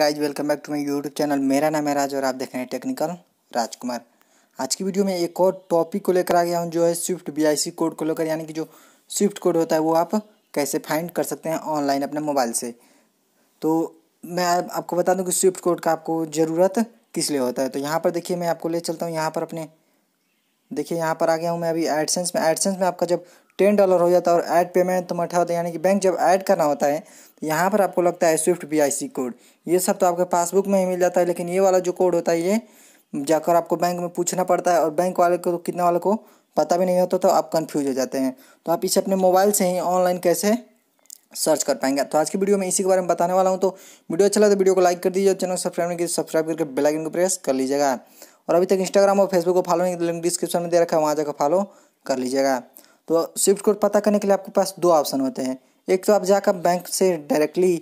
guys welcome back to my YouTube channel मेरा नाम है राज और आप देख रहे हैं टेक्निकल राजकुमार आज की वीडियो में एक और टॉपिक को लेकर आ गया हूँ जो है स्विफ्ट बी कोड को लेकर यानी कि जो स्विफ्ट कोड होता है वो आप कैसे फाइंड कर सकते हैं ऑनलाइन अपने मोबाइल से तो मैं आपको बता दूँ कि स्विफ्ट कोड का आपको ज़रूरत किस लिए होता है तो यहाँ पर देखिए मैं आपको ले चलता हूँ यहाँ पर अपने देखिए यहाँ पर आ गया हूँ मैं अभी एडसेंस में एडसेंस में आपका जब टेन डॉलर हो जाता है और ऐड पेमेंट तो होता है यानी कि बैंक जब ऐड करना होता है तो यहाँ पर आपको लगता है स्विफ्ट बी कोड ये सब तो आपके पासबुक में ही मिल जाता है लेकिन ये वाला जो कोड होता है ये जाकर आपको बैंक में पूछना पड़ता है और बैंक वाले को कितने वाले को पता भी नहीं होता तो आप कन्फ्यूज हो जाते हैं तो आप इसे अपने मोबाइल से ही ऑनलाइन कैसे सर्च कर पाएंगे तो आज की वीडियो में इसी के बारे में बताने वाला हूँ तो वीडियो अच्छा लगा तो वीडियो को लाइक कर दीजिए और चैनल सब्सक्राइब नहीं सब्सक्राइब तो करके बेल आइकन को प्रेस कर लीजिएगा और अभी तक इंस्टाग्राम और फेसबुक को फॉलो नहीं लिंक डिस्क्रिप्शन तो में दे रखा है वहाँ जाकर फॉलो कर लीजिएगा तो स्विफ्ट कोड पता करने के लिए आपके पास दो ऑप्शन होते हैं एक तो आप जाकर बैंक से डायरेक्टली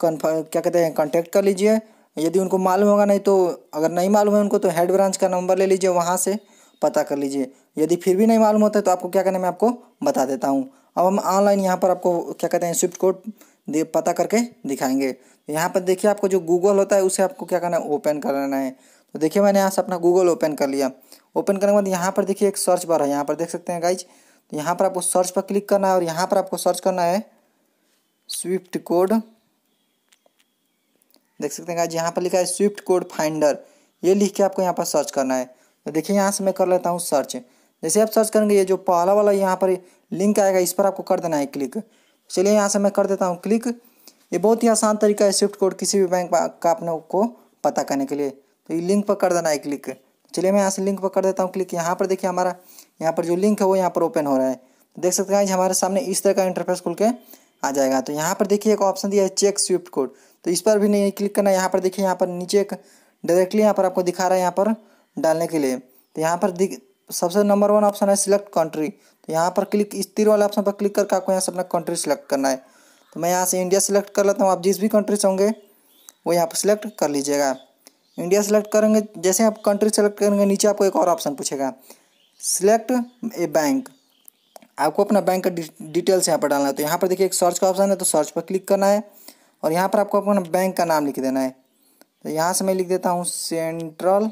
कन्फर्म क्या कहते हैं कॉन्टैक्ट कर लीजिए यदि उनको मालूम होगा नहीं तो अगर नहीं मालूम है उनको तो हेड ब्रांच का नंबर ले लीजिए वहाँ से पता कर लीजिए यदि फिर भी नहीं मालूम होता है तो आपको क्या करना है मैं आपको बता देता हूँ अब हम ऑनलाइन यहाँ पर आपको क्या कहते हैं स्विफ्ट कोड पता करके दिखाएंगे यहाँ पर देखिए आपको जो गूगल होता है उसे आपको क्या करना है ओपन करना है तो देखिए मैंने यहाँ से अपना गूगल ओपन कर लिया ओपन करने के बाद यहाँ पर देखिए एक सर्च बार है यहाँ पर देख सकते हैं गाइज तो यहाँ पर आपको सर्च पर क्लिक करना है और यहाँ पर आपको सर्च करना है स्विफ्ट कोड देख सकते हैं यहाँ पर लिखा है स्विफ्ट कोड फाइंडर ये लिख के आपको यहाँ पर सर्च करना है तो देखिए यहाँ से मैं कर लेता हूँ सर्च जैसे आप सर्च करेंगे ये जो पहला वाला यहाँ पर लिंक आएगा इस पर आपको कर देना है क्लिक चलिए यहाँ से मैं कर देता हूँ क्लिक ये बहुत ही आसान तरीका है स्विफ्ट कोड किसी भी बैंक का अपने को पता करने के लिए तो ये लिंक पर कर देना है क्लिक चलिए मैं यहाँ से लिंक पर कर देता हूँ क्लिक यहाँ पर देखिए हमारा यहाँ पर जो लिंक है वो यहाँ पर ओपन हो रहा है देख सकते हैं हमारे सामने इस तरह का इंटरफेस खुल के आ जाएगा तो यहाँ पर देखिए एक ऑप्शन दिया है चेक स्विफ्ट कोड तो इस पर भी नहीं क्लिक करना यहाँ पर देखिए यहाँ पर नीचे एक डायरेक्टली यहाँ पर आपको दिखा रहा है यहाँ पर डालने के लिए तो यहाँ पर सबसे नंबर वन ऑप्शन है सिलेक्ट कंट्री तो यहाँ पर क्लिक इस तीर वाले ऑप्शन पर क्लिक करके आपको यहाँ से अपना कंट्री सिलेक्ट करना है तो मैं यहाँ से इंडिया सेलेक्ट कर लेता हूँ आप जिस भी कंट्री से होंगे वो यहाँ पर सिलेक्ट कर लीजिएगा इंडिया सेलेक्ट करेंगे जैसे आप कंट्री सेलेक्ट करेंगे नीचे आपको एक और ऑप्शन पूछेगा सिलेक्ट ए बैंक आपको अपना बैंक का डिटेल्स यहाँ पर डालना है तो यहाँ पर देखिए एक सर्च का ऑप्शन है तो सर्च पर क्लिक करना है और यहाँ पर आपको अपना बैंक का नाम लिख देना है तो यहाँ से मैं लिख देता हूँ central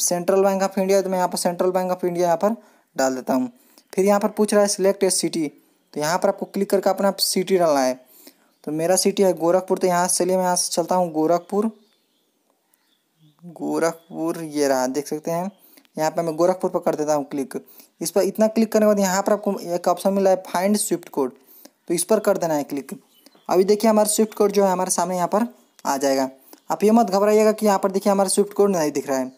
central bank of India तो मैं यहाँ पर सेंट्रल बैंक ऑफ इंडिया यहाँ पर डाल देता हूँ फिर यहाँ पर पूछ रहा है सिलेक्ट ए सिटी तो यहाँ पर आपको क्लिक करके अपना सिटी डालना है तो मेरा सिटी है गोरखपुर तो यहाँ से चलिए मैं यहाँ से चलता हूँ गोरखपुर गोरखपुर ये रहा देख सकते हैं यहाँ पे मैं गोरखपुर पर कर देता हूँ क्लिक इस पर इतना क्लिक करने के बाद यहाँ पर आपको एक ऑप्शन मिला है फाइंड स्विफ्ट कोड तो इस पर कर देना है क्लिक अभी देखिए हमारा स्विफ्ट कोड जो है हमारे सामने यहाँ पर आ जाएगा आप ये मत घबराइएगा कि यहाँ पर देखिए हमारा स्विफ्ट कोड नहीं दिख रहा है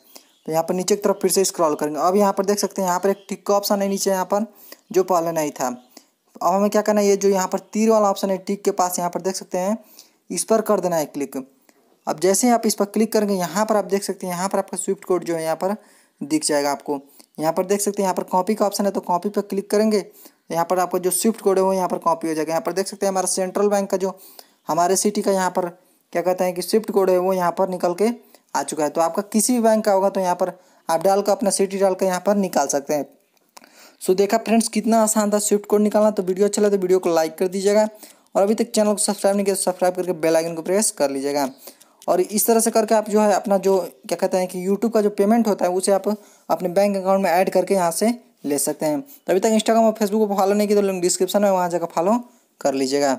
तो यहाँ पर नीचे की तरफ फिर से स्क्रॉल करेंगे अब यहाँ पर देख सकते हैं यहाँ पर एक टिक का ऑप्शन है नीचे यहाँ पर जो पहले नहीं था अब हमें क्या करना है ये जो यहाँ पर तीर वाला ऑप्शन है टिक के पास यहाँ पर देख सकते हैं इस पर कर देना है क्लिक अब जैसे आप इस पर क्लिक करेंगे यहाँ पर आप देख सकते हैं यहाँ पर आपका स्विफ्ट कोड जो है यहाँ पर दिख जाएगा आपको यहाँ पर देख सकते हैं यहाँ पर कॉपी का ऑप्शन है तो कॉपी पर क्लिक करेंगे यहाँ पर आपका जो स्विफ्ट कोड है वो यहाँ पर कॉपी हो जाएगा यहाँ पर देख सकते हैं हमारा सेंट्रल बैंक का जो हमारे सिटी का यहाँ पर क्या कहते हैं कि स्विफ्ट कोड है वो यहाँ पर निकल के आ चुका है तो आपका किसी भी बैंक का होगा तो यहाँ पर आप डाल कर अपना सिटी डाल कर यहाँ पर निकाल सकते हैं सो देखा फ्रेंड्स कितना आसान था स्विफ्ट कोड निकालना तो वीडियो अच्छा लगा तो वीडियो को लाइक कर दीजिएगा और अभी तक चैनल को सब्सक्राइब नहीं किया सब्सक्राइब करके बेल आइकन को प्रेस कर लीजिएगा और इस तरह से करके आप जो है अपना जो क्या कहते हैं कि यूट्यूब का जो पेमेंट होता है उसे आप अपने बैंक अकाउंट में ऐड करके यहाँ से ले सकते हैं तभी तो तक इंस्टाग्राम और फेसबुक को फॉलो नहीं किया तो लिंक डिस्क्रिप्शन में वहाँ जाकर फॉलो कर लीजिएगा